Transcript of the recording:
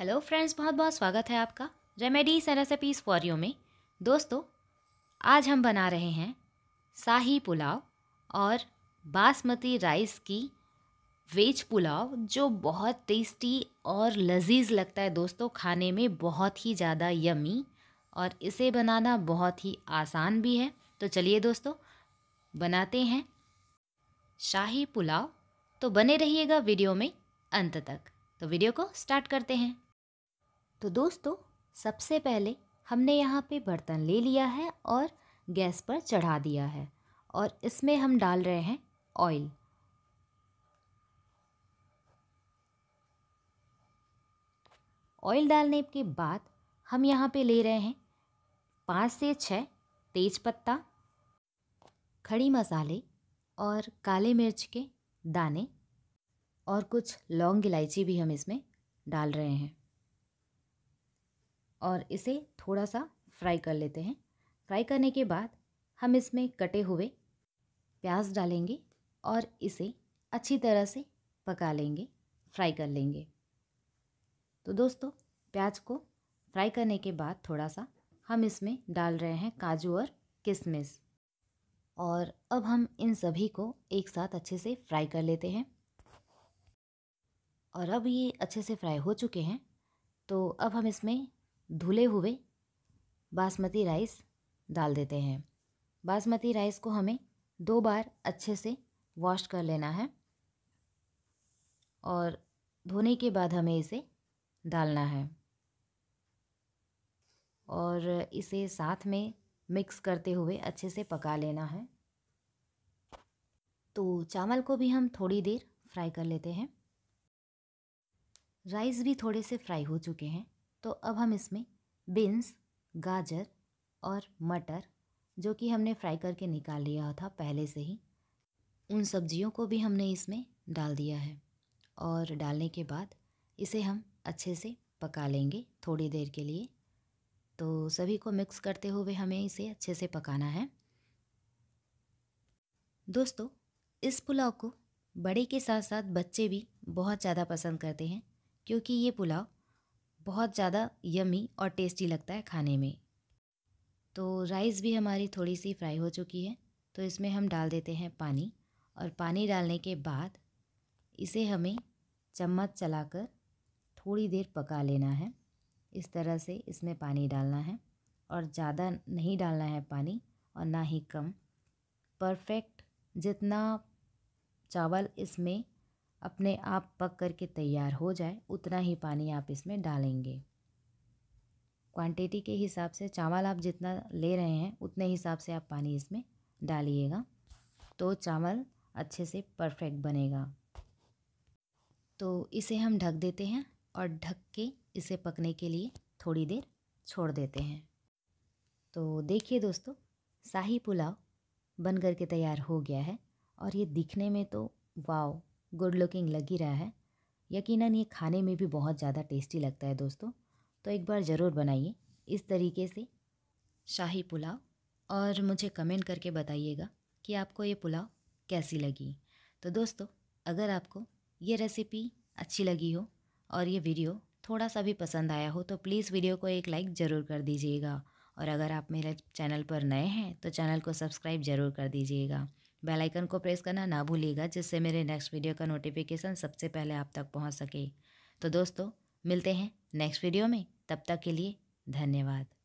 hello friends बहुत बहुत स्वागत है आपका remedies and recipes for you में दोस्तों आज हम बना रहे हैं शाही पुलाव और बासमती राइस की वेज पुलाव जो बहुत टेस्टी और लजीज लगता है दोस्तों खाने में बहुत ही ज़्यादा यमी और इसे बनाना बहुत ही आसान भी है तो चलिए दोस्तों बनाते हैं शाही पुलाव तो बने रहिएगा वीडियो में अंत तक तो वीडियो को स्टार्ट करते हैं तो दोस्तों सबसे पहले हमने यहाँ पे बर्तन ले लिया है और गैस पर चढ़ा दिया है और इसमें हम डाल रहे हैं ऑयल ऑयल डालने के बाद हम यहाँ पे ले रहे हैं पाँच से छः तेज पत्ता खड़ी मसाले और काले मिर्च के दाने और कुछ लौंग इलायची भी हम इसमें डाल रहे हैं और इसे थोड़ा सा फ्राई कर लेते हैं फ्राई करने के बाद हम इसमें कटे हुए प्याज डालेंगे और इसे अच्छी तरह से पका लेंगे फ्राई कर लेंगे तो दोस्तों प्याज को फ्राई करने के बाद थोड़ा सा हम इसमें डाल रहे हैं काजू और किशमिश और अब हम इन सभी को एक साथ अच्छे से फ्राई कर लेते हैं और अब ये अच्छे से फ्राई हो चुके हैं तो अब हम इसमें धुले हुए बासमती राइस डाल देते हैं बासमती राइस को हमें दो बार अच्छे से वॉश कर लेना है और धोने के बाद हमें इसे डालना है और इसे साथ में मिक्स करते हुए अच्छे से पका लेना है तो चावल को भी हम थोड़ी देर फ्राई कर लेते हैं राइस भी थोड़े से फ्राई हो चुके हैं तो अब हम इसमें बीन्स गाजर और मटर जो कि हमने फ्राई करके निकाल लिया था पहले से ही उन सब्जियों को भी हमने इसमें डाल दिया है और डालने के बाद इसे हम अच्छे से पका लेंगे थोड़ी देर के लिए तो सभी को मिक्स करते हुए हमें इसे अच्छे से पकाना है दोस्तों इस पुलाव को बड़े के साथ साथ बच्चे भी बहुत ज़्यादा पसंद करते हैं क्योंकि ये पुलाव बहुत ज़्यादा यमी और टेस्टी लगता है खाने में तो राइस भी हमारी थोड़ी सी फ्राई हो चुकी है तो इसमें हम डाल देते हैं पानी और पानी डालने के बाद इसे हमें चम्मच चलाकर थोड़ी देर पका लेना है इस तरह से इसमें पानी डालना है और ज़्यादा नहीं डालना है पानी और ना ही कम परफेक्ट जितना चावल इसमें अपने आप पक कर के तैयार हो जाए उतना ही पानी आप इसमें डालेंगे क्वांटिटी के हिसाब से चावल आप जितना ले रहे हैं उतने हिसाब से आप पानी इसमें डालिएगा तो चावल अच्छे से परफेक्ट बनेगा तो इसे हम ढक देते हैं और ढक के इसे पकने के लिए थोड़ी देर छोड़ देते हैं तो देखिए दोस्तों शाही पुलाव बन कर के तैयार हो गया है और ये दिखने में तो वाव गुड लुकिंग लग ही रहा है यकीनन ये खाने में भी बहुत ज़्यादा टेस्टी लगता है दोस्तों तो एक बार ज़रूर बनाइए इस तरीके से शाही पुलाव और मुझे कमेंट करके बताइएगा कि आपको ये पुलाव कैसी लगी तो दोस्तों अगर आपको ये रेसिपी अच्छी लगी हो और ये वीडियो थोड़ा सा भी पसंद आया हो तो प्लीज़ वीडियो को एक लाइक ज़रूर कर दीजिएगा और अगर आप मेरे चैनल पर नए हैं तो चैनल को सब्सक्राइब ज़रूर कर दीजिएगा बेल आइकन को प्रेस करना ना भूलिएगा जिससे मेरे नेक्स्ट वीडियो का नोटिफिकेशन सबसे पहले आप तक पहुंच सके तो दोस्तों मिलते हैं नेक्स्ट वीडियो में तब तक के लिए धन्यवाद